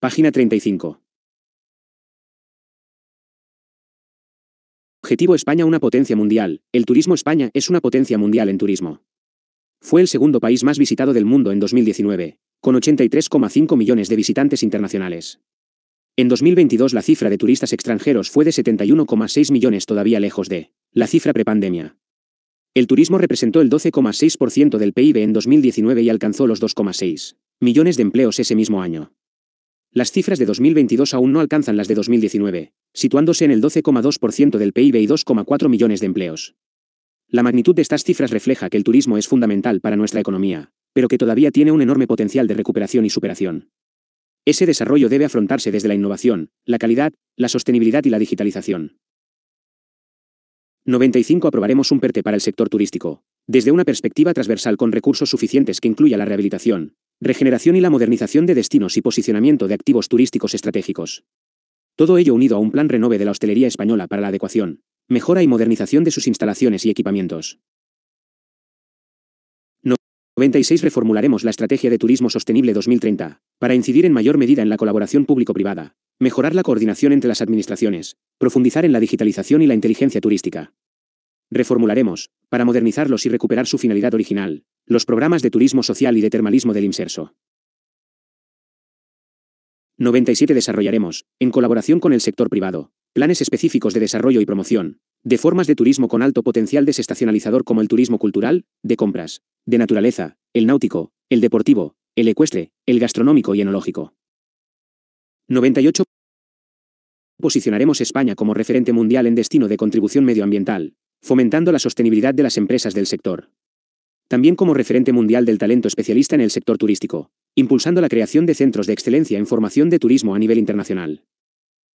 Página 35. Objetivo España una potencia mundial. El turismo España es una potencia mundial en turismo. Fue el segundo país más visitado del mundo en 2019, con 83,5 millones de visitantes internacionales. En 2022 la cifra de turistas extranjeros fue de 71,6 millones todavía lejos de la cifra prepandemia. El turismo representó el 12,6% del PIB en 2019 y alcanzó los 2,6 millones de empleos ese mismo año. Las cifras de 2022 aún no alcanzan las de 2019, situándose en el 12,2% del PIB y 2,4 millones de empleos. La magnitud de estas cifras refleja que el turismo es fundamental para nuestra economía, pero que todavía tiene un enorme potencial de recuperación y superación. Ese desarrollo debe afrontarse desde la innovación, la calidad, la sostenibilidad y la digitalización. 95. Aprobaremos un PERTE e para el sector turístico, desde una perspectiva transversal con recursos suficientes que incluya la rehabilitación, regeneración y la modernización de destinos y posicionamiento de activos turísticos estratégicos. Todo ello unido a un plan renove de la hostelería española para la adecuación, mejora y modernización de sus instalaciones y equipamientos. 96 Reformularemos la Estrategia de Turismo Sostenible 2030, para incidir en mayor medida en la colaboración público-privada, mejorar la coordinación entre las administraciones, profundizar en la digitalización y la inteligencia turística. Reformularemos, para modernizarlos y recuperar su finalidad original, los programas de turismo social y de termalismo del inserso. 97 Desarrollaremos, en colaboración con el sector privado, planes específicos de desarrollo y promoción, de formas de turismo con alto potencial desestacionalizador como el turismo cultural, de compras, de naturaleza, el náutico, el deportivo, el ecuestre, el gastronómico y enológico. 98. Posicionaremos España como referente mundial en destino de contribución medioambiental, fomentando la sostenibilidad de las empresas del sector también como referente mundial del talento especialista en el sector turístico, impulsando la creación de centros de excelencia en formación de turismo a nivel internacional.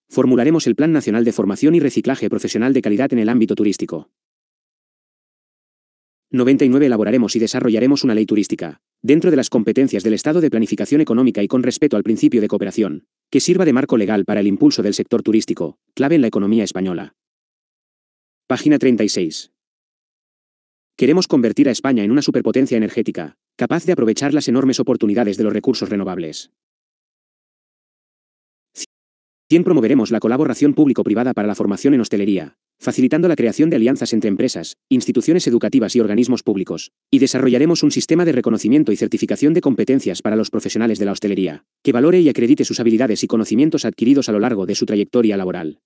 Formularemos el Plan Nacional de Formación y Reciclaje Profesional de Calidad en el ámbito turístico. 99 Elaboraremos y desarrollaremos una ley turística, dentro de las competencias del Estado de Planificación Económica y con respeto al principio de cooperación, que sirva de marco legal para el impulso del sector turístico, clave en la economía española. Página 36. Queremos convertir a España en una superpotencia energética, capaz de aprovechar las enormes oportunidades de los recursos renovables. 100. Promoveremos la colaboración público-privada para la formación en hostelería, facilitando la creación de alianzas entre empresas, instituciones educativas y organismos públicos, y desarrollaremos un sistema de reconocimiento y certificación de competencias para los profesionales de la hostelería, que valore y acredite sus habilidades y conocimientos adquiridos a lo largo de su trayectoria laboral.